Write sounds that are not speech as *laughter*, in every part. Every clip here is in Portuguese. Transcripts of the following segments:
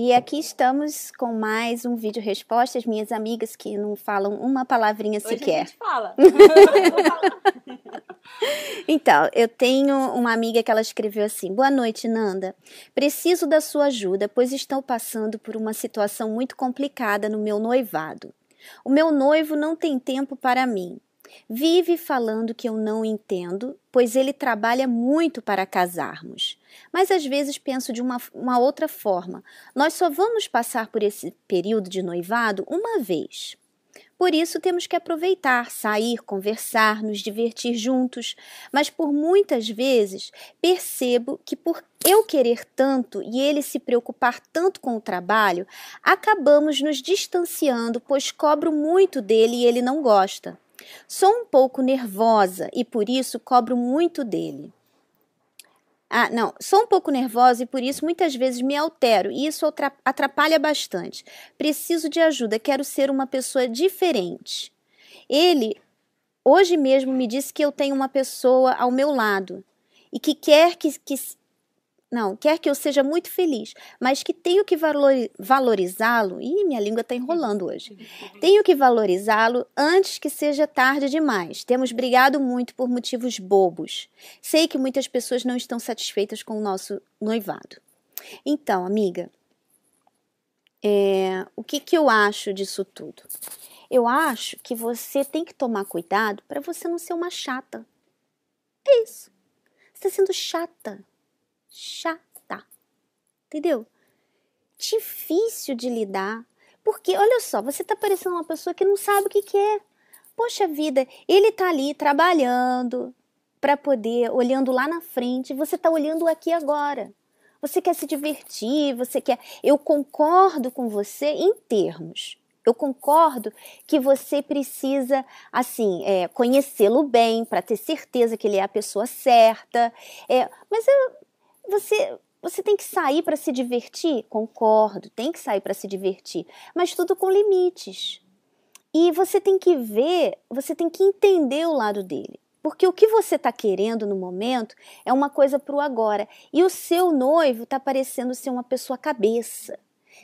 E aqui estamos com mais um vídeo respostas, minhas amigas que não falam uma palavrinha Hoje sequer. A gente fala. *laughs* *laughs* então, eu tenho uma amiga que ela escreveu assim: Boa noite, Nanda. Preciso da sua ajuda, pois estou passando por uma situação muito complicada no meu noivado. O meu noivo não tem tempo para mim. Vive falando que eu não entendo, pois ele trabalha muito para casarmos. Mas às vezes penso de uma, uma outra forma. Nós só vamos passar por esse período de noivado uma vez. Por isso temos que aproveitar, sair, conversar, nos divertir juntos. Mas por muitas vezes percebo que por eu querer tanto e ele se preocupar tanto com o trabalho, acabamos nos distanciando, pois cobro muito dele e ele não gosta. Sou um pouco nervosa e por isso cobro muito dele. Ah, não, sou um pouco nervosa e por isso muitas vezes me altero e isso atrapalha bastante. Preciso de ajuda, quero ser uma pessoa diferente. Ele hoje mesmo me disse que eu tenho uma pessoa ao meu lado e que quer que, que, não, quer que eu seja muito feliz, mas que tenho que valorizá-lo. Ih, minha língua está enrolando hoje. Tenho que valorizá-lo antes que seja tarde demais. Temos brigado muito por motivos bobos. Sei que muitas pessoas não estão satisfeitas com o nosso noivado. Então, amiga, é, o que, que eu acho disso tudo? Eu acho que você tem que tomar cuidado para você não ser uma chata. É isso. Você está sendo chata chata. Entendeu? Difícil de lidar. Porque, olha só, você tá parecendo uma pessoa que não sabe o que É. Poxa vida, ele tá ali trabalhando para poder, olhando lá na frente, você tá olhando aqui agora. Você quer se divertir, você quer. Eu concordo com você em termos. Eu concordo que você precisa, assim, é, conhecê-lo bem para ter certeza que ele é a pessoa certa. É, mas eu, você você tem que sair para se divertir? Concordo, tem que sair para se divertir, mas tudo com limites. E você tem que ver, você tem que entender o lado dele. Porque o que você está querendo no momento é uma coisa para o agora. E o seu noivo está parecendo ser uma pessoa cabeça,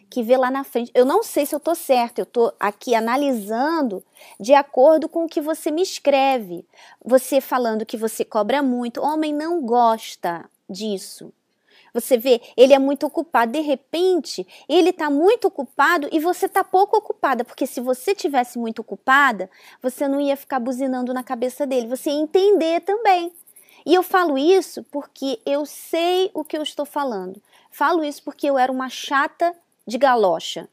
que vê lá na frente. Eu não sei se eu estou certa, eu estou aqui analisando de acordo com o que você me escreve. Você falando que você cobra muito, homem não gosta disso. Você vê, ele é muito ocupado. De repente, ele está muito ocupado e você está pouco ocupada, porque se você tivesse muito ocupada, você não ia ficar buzinando na cabeça dele. Você ia entender também. E eu falo isso porque eu sei o que eu estou falando. Falo isso porque eu era uma chata de galocha.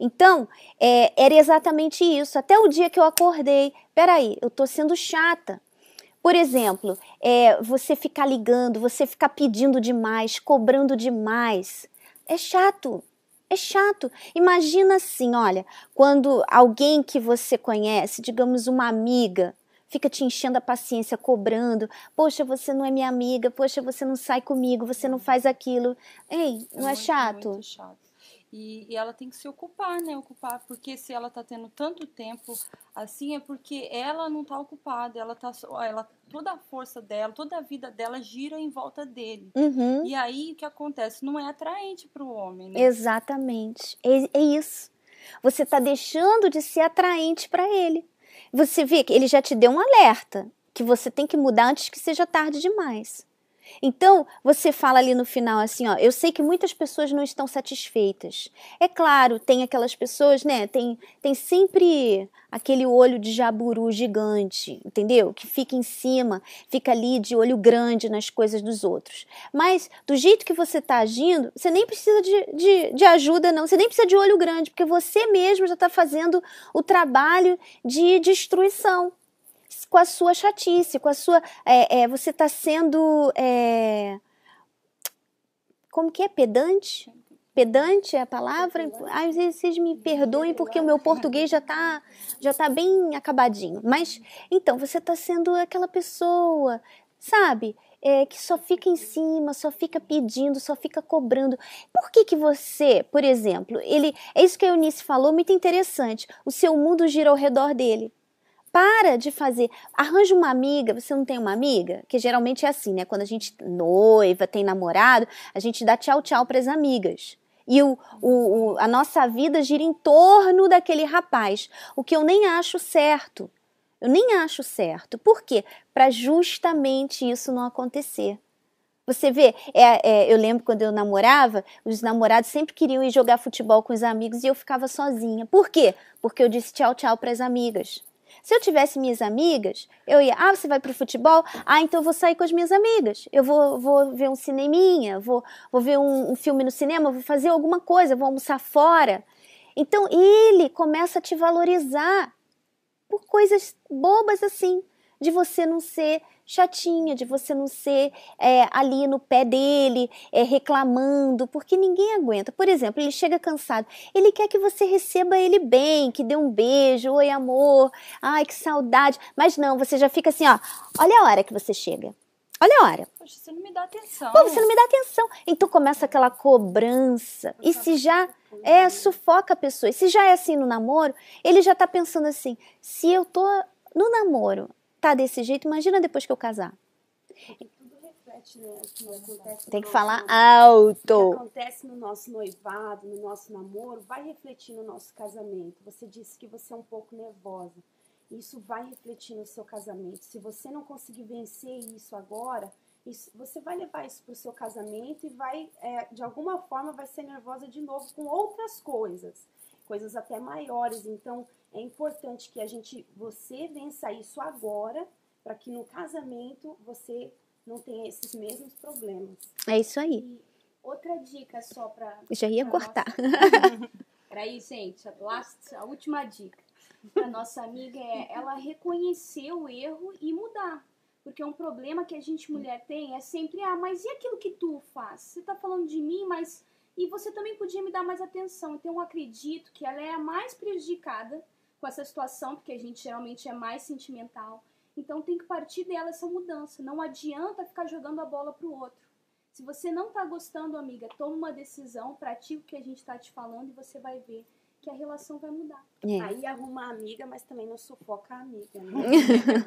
Então, é, era exatamente isso. Até o dia que eu acordei, peraí, eu tô sendo chata. Por exemplo, é, você ficar ligando, você ficar pedindo demais, cobrando demais. É chato. É chato. Imagina assim, olha, quando alguém que você conhece, digamos uma amiga, fica te enchendo a paciência, cobrando. Poxa, você não é minha amiga, poxa, você não sai comigo, você não faz aquilo. Ei, não é, é muito, chato? Muito chato. E, e, ela tem que se ocupar, né? Ocupar, porque se ela tá tendo tanto tempo assim, é porque ela não tá ocupada, ela tá. Ela, toda a força dela, toda a vida dela gira em volta dele. Uhum. E aí o que acontece? Não é atraente para o homem, né? Exatamente. É, é isso. Você está deixando de ser atraente para ele. Você vê que ele já te deu um alerta que você tem que mudar antes que seja tarde demais. Então, você fala ali no final assim, ó, eu sei que muitas pessoas não estão satisfeitas. É claro, tem aquelas pessoas, né, tem, tem sempre aquele olho de jaburu gigante, entendeu? Que fica em cima, fica ali de olho grande nas coisas dos outros. Mas, do jeito que você está agindo, você nem precisa de, de, de, ajuda, não. Você nem precisa de olho grande, porque você mesmo já está fazendo o trabalho de destruição com a sua chatice, com a sua. É, é, você está sendo. É, como que é? Pedante? Pedante é a palavra? Às vezes vocês me perdoem porque o meu português já está já tá bem acabadinho. Mas, então, você está sendo aquela pessoa, sabe? É, que só fica em cima, só fica pedindo, só fica cobrando. Por que que você, por exemplo, ele, é isso que a Eunice falou, muito interessante. O seu mundo gira ao redor dele. Para de fazer. Arranja uma amiga. Você não tem uma amiga? Que geralmente é assim, né? Quando a gente noiva, tem namorado, a gente dá tchau, tchau para as amigas. E o, o, o, a nossa vida gira em torno daquele rapaz. O que eu nem acho certo. Eu nem acho certo. Por quê? Para justamente isso não acontecer. Você vê, é, é, eu lembro quando eu namorava, os namorados sempre queriam ir jogar futebol com os amigos e eu ficava sozinha. Por quê? Porque eu disse tchau, tchau para as amigas. Se eu tivesse minhas amigas, eu ia, ah, você vai pro futebol? Ah, então eu vou sair com as minhas amigas. Eu vou, vou ver um cineminha, vou, vou ver um, um filme no cinema, vou fazer alguma coisa, vou almoçar fora. Então ele começa a te valorizar por coisas bobas assim de você não ser chatinha, de você não ser é, ali no pé dele, é, reclamando, porque ninguém aguenta. Por exemplo, ele chega cansado, ele quer que você receba ele bem, que dê um beijo, oi amor, ai que saudade. Mas não, você já fica assim, ó, olha a hora que você chega. Olha a hora. Poxa, você não me dá atenção. Pô, você não me dá atenção. Então começa aquela cobrança. E se já é, sufoca a pessoa. E se já é assim no namoro, ele já tá pensando assim: se eu tô no namoro, tá desse jeito, imagina depois que eu casar. Tem que falar alto. O que acontece no nosso noivado, no nosso namoro, vai refletir no nosso casamento. Você disse que você é um pouco nervosa. Isso vai refletir no seu casamento. Se você não conseguir vencer isso agora, isso, você vai levar isso para o seu casamento e vai, é, de alguma forma, vai ser nervosa de novo com outras coisas coisas até maiores. Então, é importante que a gente, você vença isso agora, para que no casamento você não tenha esses mesmos problemas. É isso aí. E outra dica só para. já ia cortar. Nossa... Peraí, gente, a, last, a última dica para nossa amiga é ela reconhecer o erro e mudar. Porque um problema que a gente mulher tem é sempre, ah, mas e aquilo que tu faz? Você tá falando de mim, mas e você também podia me dar mais atenção. Então, eu acredito que ela é a mais prejudicada com essa situação, porque a gente geralmente é mais sentimental. Então, tem que partir dela essa mudança. Não adianta ficar jogando a bola pro outro. Se você não está gostando, amiga, toma uma decisão, pratique o que a gente está te falando e você vai ver que a relação vai mudar. É. Aí arruma a amiga, mas também não sufoca a amiga. Né?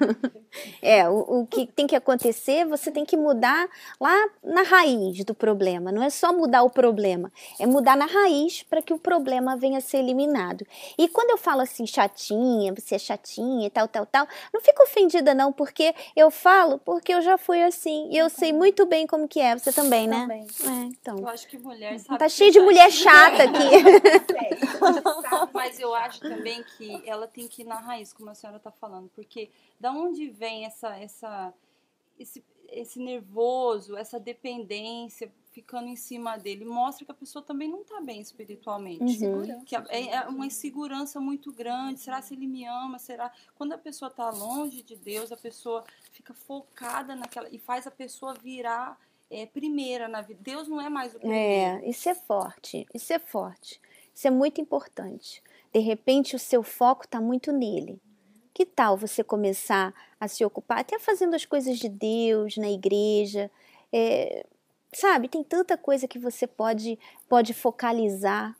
*laughs* é, o, o que tem que acontecer, você tem que mudar lá na raiz do problema. Não é só mudar o problema, é mudar na raiz para que o problema venha a ser eliminado. E quando eu falo assim, chatinha, você é chatinha e tal, tal, tal, não fico ofendida não, porque eu falo porque eu já fui assim. E eu uhum. sei muito bem como que é, você também, né? Também. É, então. Eu acho que mulher tá sabe. Tá cheio de mulher chata aqui. *laughs* É, Sabe? Mas eu acho também que ela tem que ir na raiz, como a senhora está falando, porque da onde vem essa, essa, esse, esse nervoso, essa dependência ficando em cima dele? Mostra que a pessoa também não está bem espiritualmente. Uhum. Que é, é, é uma insegurança muito grande. Será se ele me ama? Será? Quando a pessoa está longe de Deus, a pessoa fica focada naquela e faz a pessoa virar é, primeira na vida. Deus não é mais o primeiro. É, isso é forte, isso é forte. Isso é muito importante. De repente, o seu foco está muito nele. Que tal você começar a se ocupar, até fazendo as coisas de Deus na igreja? É, sabe, tem tanta coisa que você pode, pode focalizar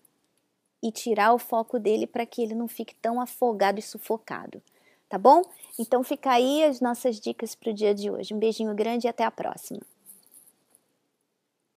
e tirar o foco dele para que ele não fique tão afogado e sufocado. Tá bom? Então fica aí as nossas dicas para o dia de hoje. Um beijinho grande e até a próxima.